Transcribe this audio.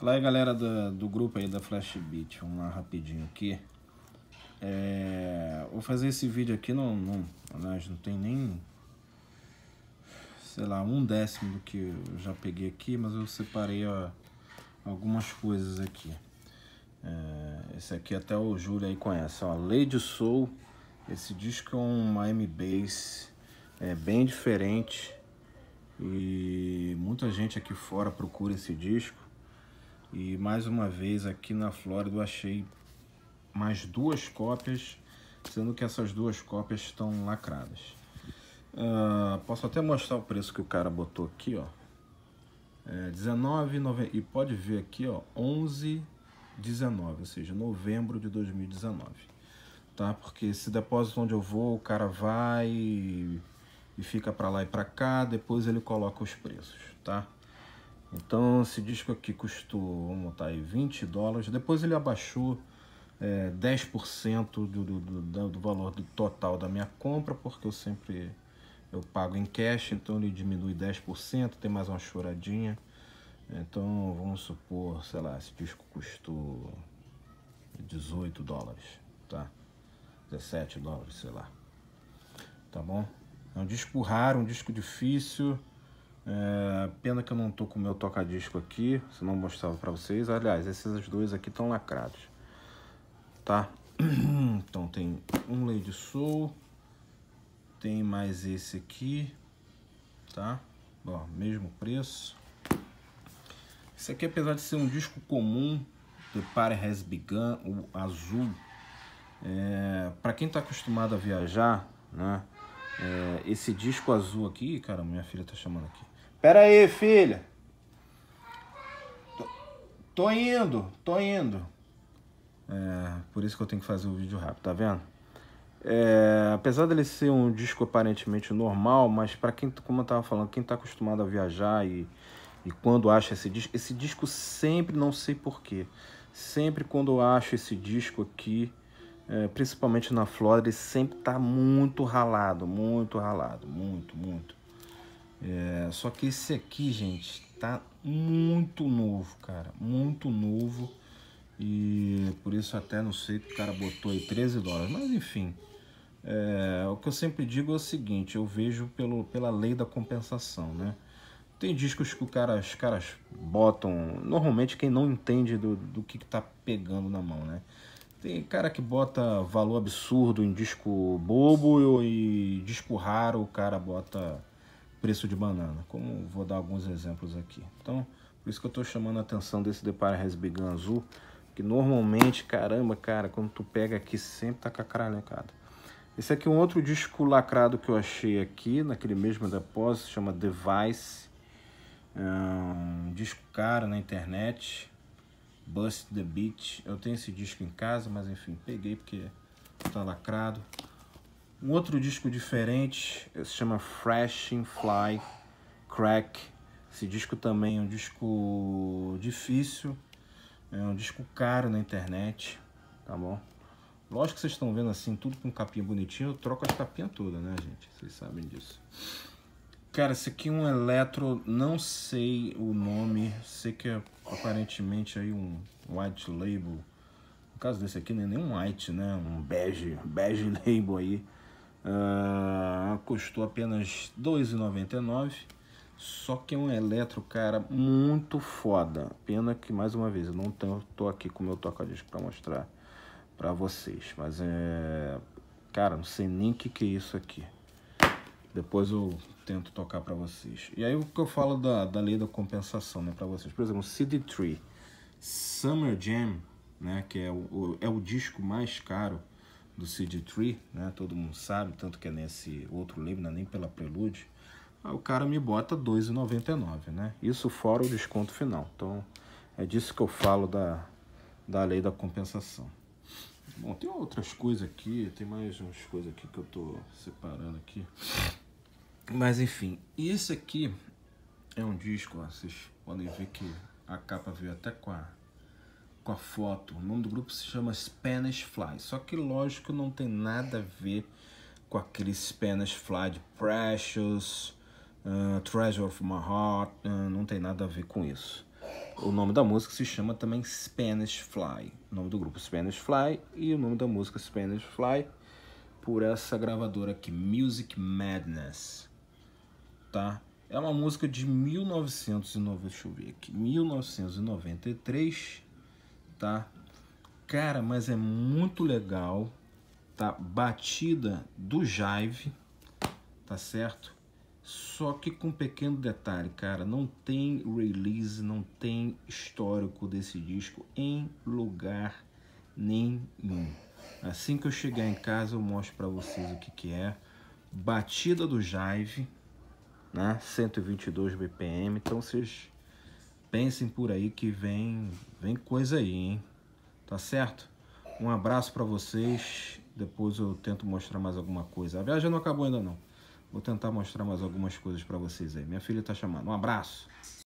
Fala aí galera do, do grupo aí da Flash Beat, vamos lá rapidinho aqui. É, vou fazer esse vídeo aqui, não, não, né, não tem nem, sei lá, um décimo do que eu já peguei aqui, mas eu separei ó, algumas coisas aqui. É, esse aqui até o Júlio aí conhece, ó, Lady Soul, esse disco é um M-Bass, é bem diferente e muita gente aqui fora procura esse disco e mais uma vez aqui na Flórida eu achei mais duas cópias, sendo que essas duas cópias estão lacradas. Uh, posso até mostrar o preço que o cara botou aqui, ó. É, 19, e pode ver aqui, ó, 11,19, ou seja, novembro de 2019. Tá? Porque esse depósito onde eu vou, o cara vai e fica para lá e para cá, depois ele coloca os preços, tá? Então esse disco aqui custou, vamos botar aí, 20 dólares. Depois ele abaixou é, 10% do, do, do, do valor do total da minha compra, porque eu sempre eu pago em cash, então ele diminui 10%, tem mais uma choradinha. Então vamos supor, sei lá, esse disco custou 18 dólares, tá? 17 dólares, sei lá. Tá bom? É um disco raro, um disco difícil. É, pena que eu não tô com o meu toca-disco aqui, se não mostrava para vocês. Aliás, esses dois aqui estão lacrados, tá? Então tem um Lady Soul, tem mais esse aqui, tá? Ó, mesmo preço. Esse aqui, apesar de ser um disco comum, The Party Has Begun, o azul, é, para quem está acostumado a viajar, né? É, esse disco azul aqui, cara, minha filha tá chamando aqui. Pera aí, filha. Tô, tô indo, tô indo. É, por isso que eu tenho que fazer o um vídeo rápido, tá vendo? É, apesar dele ser um disco aparentemente normal, mas para quem, como eu tava falando, quem tá acostumado a viajar e, e quando acha esse disco, esse disco sempre, não sei porquê, sempre quando eu acho esse disco aqui, é, principalmente na Flórida, ele sempre tá muito ralado, muito ralado, muito, muito. Só que esse aqui, gente, tá muito novo, cara. Muito novo. E por isso até não sei que o cara botou aí 13 dólares. Mas enfim, é, o que eu sempre digo é o seguinte, eu vejo pelo, pela lei da compensação, né? Tem discos que o cara, os caras botam, normalmente quem não entende do, do que, que tá pegando na mão, né? Tem cara que bota valor absurdo em disco bobo e, e disco raro o cara bota preço de banana, como vou dar alguns exemplos aqui. Então, por isso que eu estou chamando a atenção desse Depara Resbigan azul, que normalmente, caramba, cara, quando tu pega aqui sempre tá com a cralhacada. Esse aqui é um outro disco lacrado que eu achei aqui, naquele mesmo depósito, chama Device. É um disco caro na internet, Bust the Beat. Eu tenho esse disco em casa, mas enfim, peguei porque tá lacrado. Um outro disco diferente eh, se chama Freshing Fly Crack. Esse disco também é um disco difícil, é um disco caro na internet, tá bom? Lógico que vocês estão vendo assim, tudo com capinha bonitinha, eu troco as capinhas todas, né, gente? Vocês sabem disso. Cara, esse aqui é um eletro, não sei o nome, sei que é aparentemente aí um white label. No caso desse aqui, nem é nem um white, né? Um bege, bege label aí Uh, custou apenas R$ 2,99. Só que é um eletro, cara, muito foda. Pena que, mais uma vez, eu não tenho, tô aqui com o meu toca-disco para mostrar para vocês. Mas é... Cara, não sei nem o que, que é isso aqui. Depois eu tento tocar para vocês. E aí o que eu falo da, da lei da compensação, né, para vocês. Por exemplo, CD3 Summer Jam, né, que é o, é o disco mais caro do Cid Tree, né? Todo mundo sabe, tanto que é nesse outro livro, é nem pela Prelude. Aí o cara me bota R$ 2,99, né? Isso fora o desconto final. Então, é disso que eu falo da, da lei da compensação. Bom, tem outras coisas aqui, tem mais umas coisas aqui que eu tô separando aqui. Mas enfim, esse aqui é um disco, ó, vocês podem ver que a capa veio até com a com a foto. O nome do grupo se chama Spanish Fly. Só que lógico não tem nada a ver com aquele Spanish Fly de Precious, uh, Treasure of My Heart. Uh, não tem nada a ver com isso. O nome da música se chama também Spanish Fly. O nome do grupo Spanish Fly e o nome da música Spanish Fly por essa gravadora aqui, Music Madness. Tá? É uma música de 1990, deixa eu ver aqui, 1993 tá? Cara, mas é muito legal, tá? Batida do Jive, tá certo? Só que com um pequeno detalhe, cara, não tem release, não tem histórico desse disco em lugar nenhum. Assim que eu chegar em casa eu mostro para vocês o que que é. Batida do Jive, né? 122 BPM, então vocês pensem por aí que vem, vem coisa aí, hein? Tá certo? Um abraço para vocês. Depois eu tento mostrar mais alguma coisa. A viagem não acabou ainda não. Vou tentar mostrar mais algumas coisas para vocês aí. Minha filha tá chamando. Um abraço.